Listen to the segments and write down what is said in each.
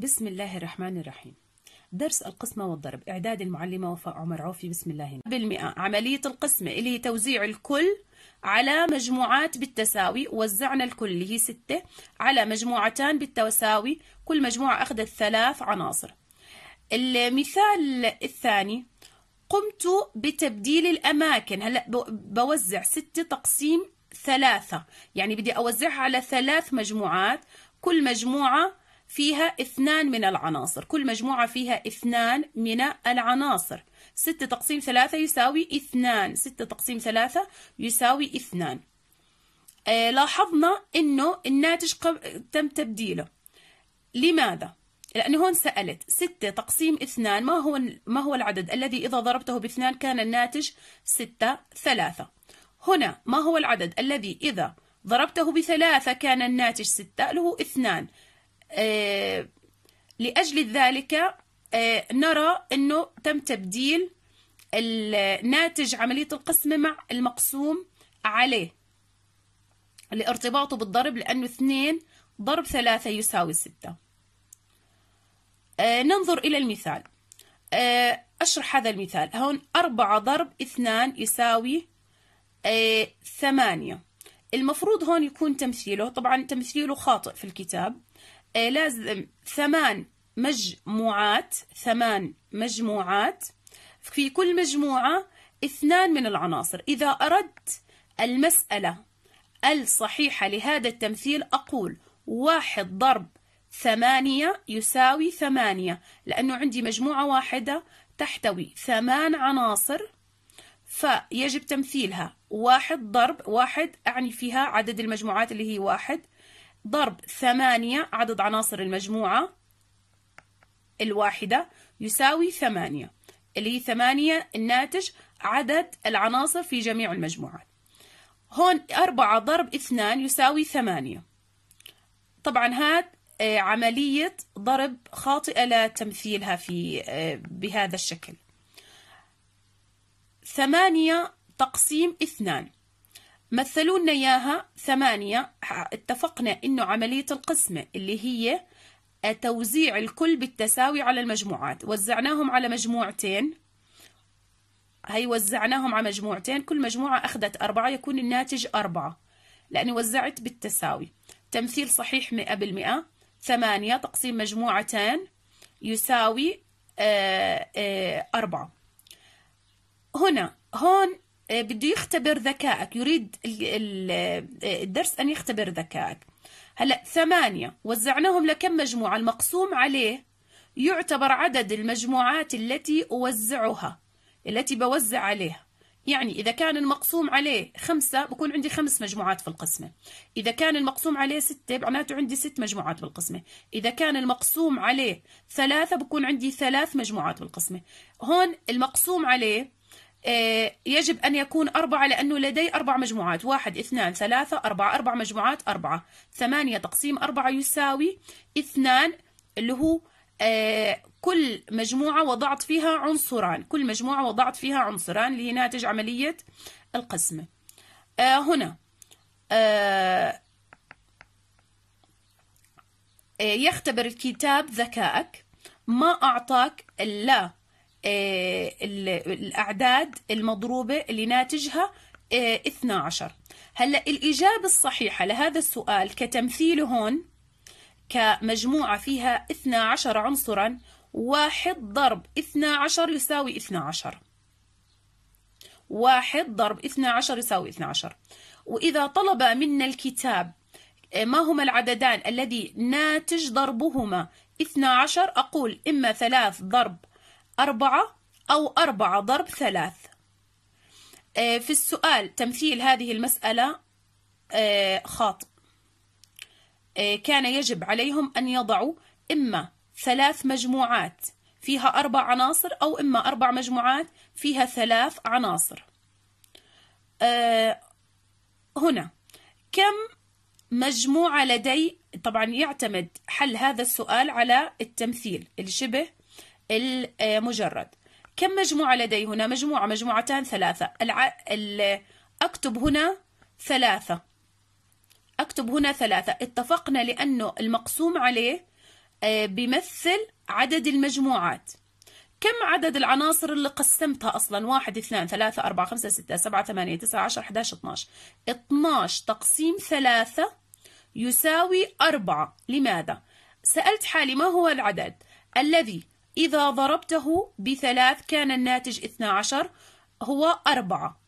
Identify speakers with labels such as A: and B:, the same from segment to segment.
A: بسم الله الرحمن الرحيم درس القسمة والضرب إعداد المعلمة وفاء عمر عوفي بسم الله بالمئة عملية القسمة اللي هي توزيع الكل على مجموعات بالتساوي وزعنا الكل اللي هي ستة على مجموعتان بالتساوي كل مجموعة أخذت ثلاث عناصر المثال الثاني قمت بتبديل الأماكن هلأ بوزع ستة تقسيم ثلاثة يعني بدي أوزعها على ثلاث مجموعات كل مجموعة فيها اثنان من العناصر كل مجموعة فيها اثنان من العناصر ستة تقسيم ثلاثة يساوي اثنان ستة تقسيم ثلاثة يساوي اثنان آه لاحظنا انه الناتج قب... تم تبديله لماذا؟ لأن هون سألت ستة تقسيم اثنان ما هو ما هو العدد الذي إذا ضربته باثنان كان الناتج ستة ثلاثة هنا ما هو العدد الذي إذا ضربته بثلاثة كان الناتج ستة له اثنان آه، لأجل ذلك آه، نرى أنه تم تبديل الناتج عملية القسمة مع المقسوم عليه لارتباطه بالضرب لأنه اثنين ضرب ثلاثة يساوي ستة آه، ننظر إلى المثال أشرح هذا المثال هون أربعة ضرب اثنان يساوي ثمانية المفروض هون يكون تمثيله طبعا تمثيله خاطئ في الكتاب إيه، لازم ثمان مجموعات ثمان مجموعات في كل مجموعة اثنان من العناصر إذا أردت المسألة الصحيحة لهذا التمثيل أقول واحد ضرب ثمانية يساوي ثمانية لأنه عندي مجموعة واحدة تحتوي ثمان عناصر فيجب تمثيلها واحد ضرب واحد أعني فيها عدد المجموعات اللي هي واحد ضرب ثمانية عدد عناصر المجموعة الواحدة يساوي ثمانية اللي هي ثمانية الناتج عدد العناصر في جميع المجموعات هون أربعة ضرب اثنان يساوي ثمانية طبعا هاد آه، عملية ضرب خاطئة لتمثيلها في آه، بهذا الشكل ثمانية تقسيم اثنان مثلوا لنا إياها ثمانية اتفقنا إنه عملية القسمة اللي هي آه، توزيع الكل بالتساوي على المجموعات وزعناهم على مجموعتين هي وزعناهم على مجموعتين كل مجموعة أخذت أربعة يكون الناتج أربعة لأني وزعت بالتساوي تمثيل صحيح مئة بالمئة ثمانية تقسيم مجموعتين يساوي آه، آه، أربعة هنا هون آه، بده يختبر ذكائك يريد آه، الدرس أن يختبر ذكائك هلأ ثمانية وزعناهم لكم مجموعة المقسوم عليه يعتبر عدد المجموعات التي أوزعها التي بوزع عليها يعني إذا كان المقسوم عليه خمسة بكون عندي خمس مجموعات في القسمة إذا كان المقسوم عليه ستة معناته عندي ست مجموعات بالقسمة إذا كان المقسوم عليه ثلاثة بكون عندي ثلاث مجموعات بالقسمة هون المقسوم عليه آه، يجب أن يكون أربعة لأنه لدي أربع مجموعات واحد اثنان ثلاثة أربعة أربع مجموعات أربعة ثمانية تقسيم أربعة يساوي اثنان اللي هو آه، كل مجموعة وضعت فيها عنصران كل مجموعة وضعت فيها عنصران اللي هي ناتج عملية القسمة آه، هنا يختبر الكتاب ذكائك ما أعطاك لا آه، الأعداد المضروبة اللي ناتجها 12 آه، هلا الإجابة الصحيحة لهذا السؤال كتمثيل هون كمجموعة فيها 12 عنصرا واحد ضرب 12 يساوي 12 واحد ضرب 12 يساوي 12 وإذا طلب منا الكتاب آه، ما هما العددان الذي ناتج ضربهما 12 أقول إما 3 ضرب أربعة أو أربعة ضرب ثلاث آه، في السؤال تمثيل هذه المسألة آه، خاطئ آه، كان يجب عليهم أن يضعوا إما ثلاث مجموعات فيها أربع عناصر أو إما أربع مجموعات فيها ثلاث عناصر هنا كم مجموعة لدي طبعا يعتمد حل هذا السؤال على التمثيل الشبه المجرد كم مجموعة لدي هنا مجموعة مجموعتان ثلاثة الع... ال... أكتب هنا ثلاثة أكتب هنا ثلاثة اتفقنا لأنه المقسوم عليه آه، بيمثل عدد المجموعات كم عدد العناصر اللي قسمتها أصلا واحد اثنان ثلاثة أربعة خمسة ستة سبعة ثمانية تسعة عشر حداش اتناش اتناش تقسيم ثلاثة يساوي أربعة لماذا؟ سألت حالي ما هو العدد الذي إذا ضربته بثلاث كان الناتج 12 هو أربعة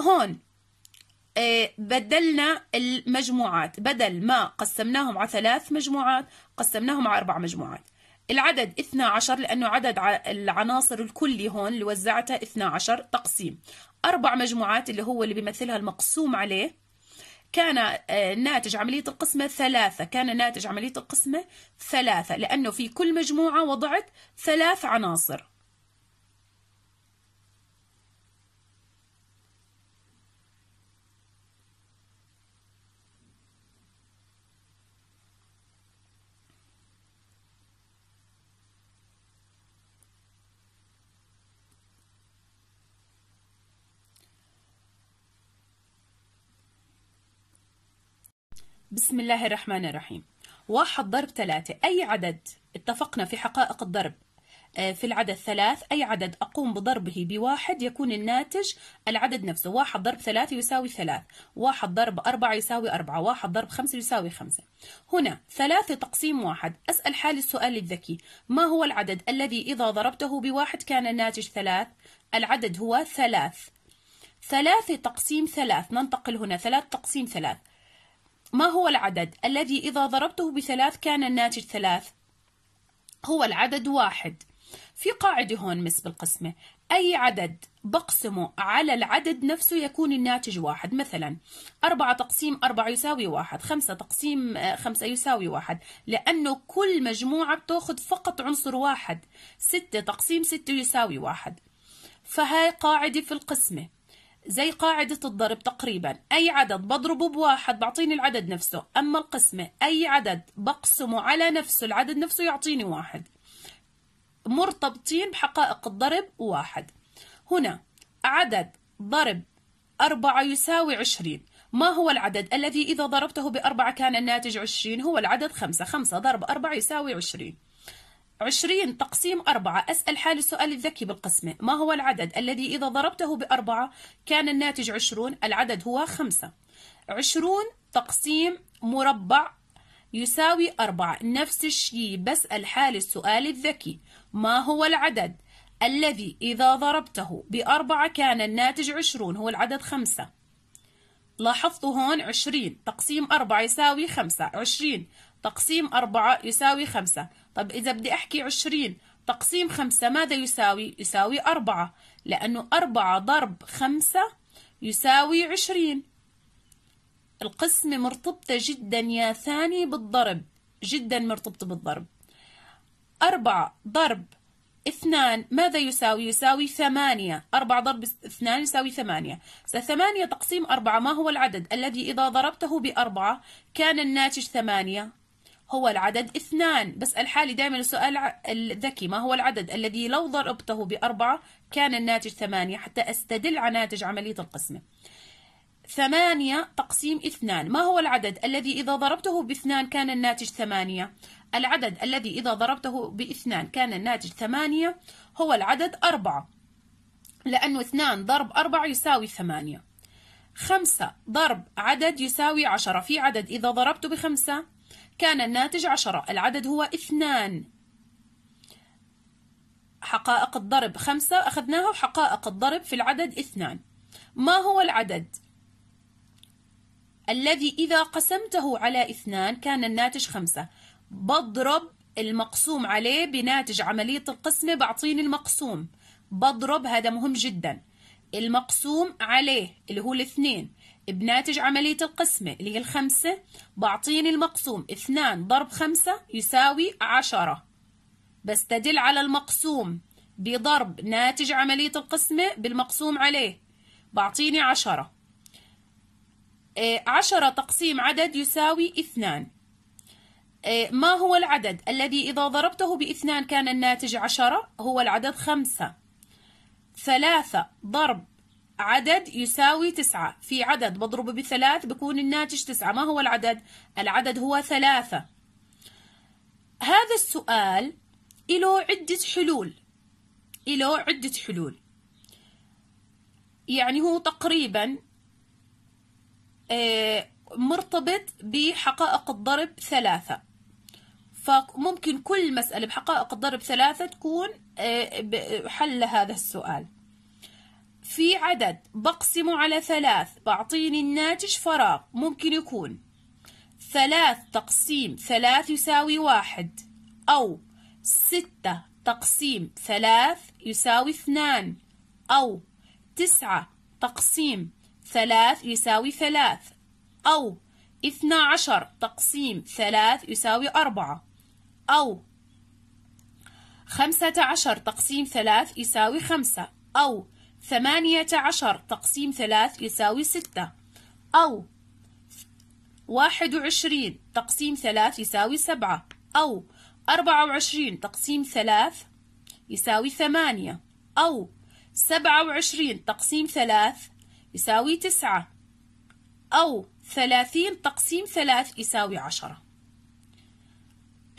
A: هون آه، بدلنا المجموعات بدل ما قسمناهم على ثلاث مجموعات قسمناهم على أربع مجموعات العدد 12 لأنه عدد العناصر الكلي هون اللي وزعتها 12 تقسيم أربع مجموعات اللي هو اللي بيمثلها المقسوم عليه كان آه، ناتج عملية القسمة ثلاثة كان ناتج عملية القسمة ثلاثة لأنه في كل مجموعة وضعت ثلاث عناصر بسم الله الرحمن الرحيم واحد ضرب ثلاثة أي عدد اتفقنا في حقائق الضرب آه، في العدد ثلاث أي عدد أقوم بضربه بواحد يكون الناتج العدد نفسه واحد ضرب ثلاثة يساوي ثلاث واحد ضرب أربعة يساوي أربعة واحد ضرب خمسة يساوي خمسة هنا ثلاثة تقسيم واحد أسأل حالي السؤال الذكي ما هو العدد الذي إذا ضربته بواحد كان الناتج ثلاث العدد هو ثلاث ثلاثة تقسيم ثلاث ننتقل هنا ثلاث تقسيم ثلاث ما هو العدد الذي إذا ضربته بثلاث كان الناتج ثلاث؟ هو العدد واحد في قاعدة هون مس بالقسمة أي عدد بقسمه على العدد نفسه يكون الناتج واحد مثلا أربعة تقسيم أربعة يساوي واحد خمسة تقسيم آه، خمسة يساوي واحد لأنه كل مجموعة بتأخذ فقط عنصر واحد ستة تقسيم ستة يساوي واحد فهاي قاعدة في القسمة زي قاعدة الضرب تقريبا أي عدد بضربه بواحد بعطيني العدد نفسه أما القسمة أي عدد بقسمه على نفسه العدد نفسه يعطيني واحد مرتبطين بحقائق الضرب واحد هنا عدد ضرب أربعة يساوي عشرين ما هو العدد الذي إذا ضربته بأربعة كان الناتج عشرين هو العدد خمسة خمسة ضرب أربعة يساوي عشرين 20 تقسيم 4 أسأل حالي السؤال الذكي بالقسمة ما هو العدد الذي إذا ضربته بأربعة كان الناتج 20 العدد هو 5 20 تقسيم مربع يساوي 4 نفس الشيء بسأل حالي السؤال الذكي ما هو العدد الذي إذا ضربته بأربعة كان الناتج 20 هو العدد 5 لاحظتوا هون 20 تقسيم 4 يساوي 5 20 تقسيم 4 يساوي 5 طب إذا بدي أحكي عشرين تقسيم خمسة ماذا يساوي؟ يساوي اربعه لأنه أربعة ضرب خمسة يساوي عشرين القسمة مرتبطة جدا يا ثاني بالضرب جدا مرتبطة بالضرب أربعة ضرب اثنان ماذا يساوي؟ يساوي ثمانية أربعة ضرب اثنان يساوي ثمانية ثمانية تقسيم أربعة ما هو العدد الذي إذا ضربته بأربعة كان الناتج ثمانية هو العدد اثنان بسأل حالي دائما السؤال الذكي ما هو العدد الذي لو ضربته بأربعة كان الناتج ثمانية حتى أستدل على ناتج عملية القسمة ثمانية تقسيم اثنان ما هو العدد الذي إذا ضربته باثنان كان الناتج ثمانية العدد الذي إذا ضربته باثنان كان الناتج ثمانية هو العدد أربعة لأنه اثنان ضرب أربعة يساوي ثمانية خمسة ضرب عدد يساوي عشرة في عدد إذا ضربته بخمسة كان الناتج عشرة العدد هو اثنان حقائق الضرب خمسة أخذناها وحقائق الضرب في العدد اثنان ما هو العدد الذي إذا قسمته على اثنان كان الناتج خمسة بضرب المقسوم عليه بناتج عملية القسمة بعطيني المقسوم بضرب هذا مهم جدا المقسوم عليه اللي هو الاثنين بناتج عملية القسمة اللي هي الخمسة بعطيني المقسوم اثنان ضرب خمسة يساوي عشرة بستدل على المقسوم بضرب ناتج عملية القسمة بالمقسوم عليه بعطيني عشرة آه، عشرة تقسيم عدد يساوي اثنان آه، ما هو العدد الذي إذا ضربته باثنان كان الناتج عشرة هو العدد خمسة ثلاثة ضرب عدد يساوي تسعة في عدد مضروب بثلاث بكون الناتج تسعة ما هو العدد؟ العدد هو ثلاثة هذا السؤال له عدة حلول له عدة حلول يعني هو تقريبا آه، مرتبط بحقائق الضرب ثلاثة فممكن كل مسألة بحقائق الضرب ثلاثة تكون آه، حل هذا السؤال في عدد بقسمه على ثلاث بعطيني الناتج فراغ ممكن يكون ثلاث تقسيم ثلاث يساوي واحد أو ستة تقسيم ثلاث يساوي اثنان أو تسعة تقسيم ثلاث يساوي ثلاث أو اثنا عشر تقسيم ثلاث يساوي أربعة أو خمسة عشر تقسيم ثلاث يساوي خمسة أو ثمانية عشر تقسيم ثلاث يساوي ستة أو واحد وعشرين تقسيم ثلاث يساوي سبعة أو أربعة وعشرين تقسيم ثلاث يساوي ثمانية أو سبعة وعشرين تقسيم ثلاث يساوي تسعة أو ثلاثين تقسيم ثلاث يساوي عشرة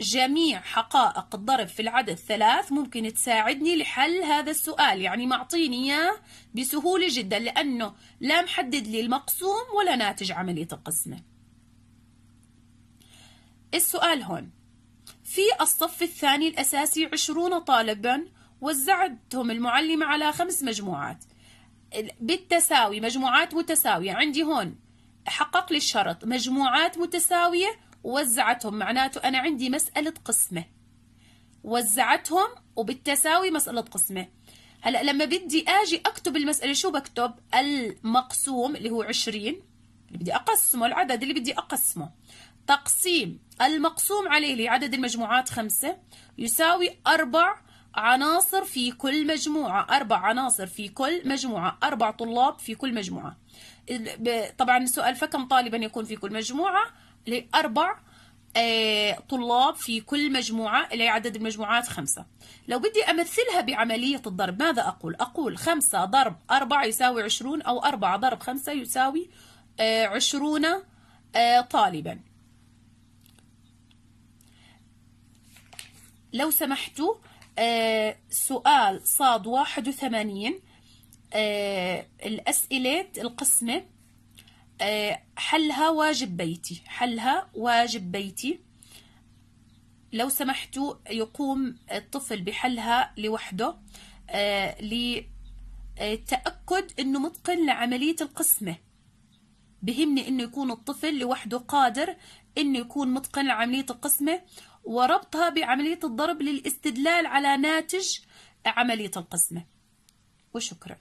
A: جميع حقائق الضرب في العدد ثلاث ممكن تساعدني لحل هذا السؤال يعني معطيني إياه بسهولة جدا لأنه لا محدد لي المقسوم ولا ناتج عملية القسمة السؤال هون في الصف الثاني الأساسي عشرون طالبا وزعتهم المعلمة على خمس مجموعات بالتساوي مجموعات متساوية عندي هون حقق لي الشرط مجموعات متساوية وزعتهم معناته أنا عندي مسألة قسمة وزعتهم وبالتساوي مسألة قسمة هلا لما بدي اجي اكتب المسألة شو بكتب؟ المقسوم اللي هو 20 اللي بدي اقسمه العدد اللي بدي اقسمه تقسيم المقسوم عليه اللي عدد المجموعات خمسة يساوي أربع عناصر في كل مجموعة أربع عناصر في كل مجموعة أربع طلاب في كل مجموعة طبعا السؤال فكم طالبا يكون في كل مجموعة لأربع آه، طلاب في كل مجموعة اللي عدد المجموعات خمسة لو بدي أمثلها بعملية الضرب ماذا أقول؟ أقول خمسة ضرب أربعة يساوي عشرون أو أربعة ضرب خمسة يساوي آه، عشرون آه، طالبا لو سمحتوا سؤال صاد واحد وثمانين الأسئلة القسمة آه، حلها واجب بيتي حلها واجب بيتي لو سمحتوا يقوم الطفل بحلها لوحده آه، لتأكد أنه متقن لعملية القسمة بهمني أنه يكون الطفل لوحده قادر أنه يكون متقن لعملية القسمة وربطها بعملية الضرب للاستدلال على ناتج عملية القسمة وشكرا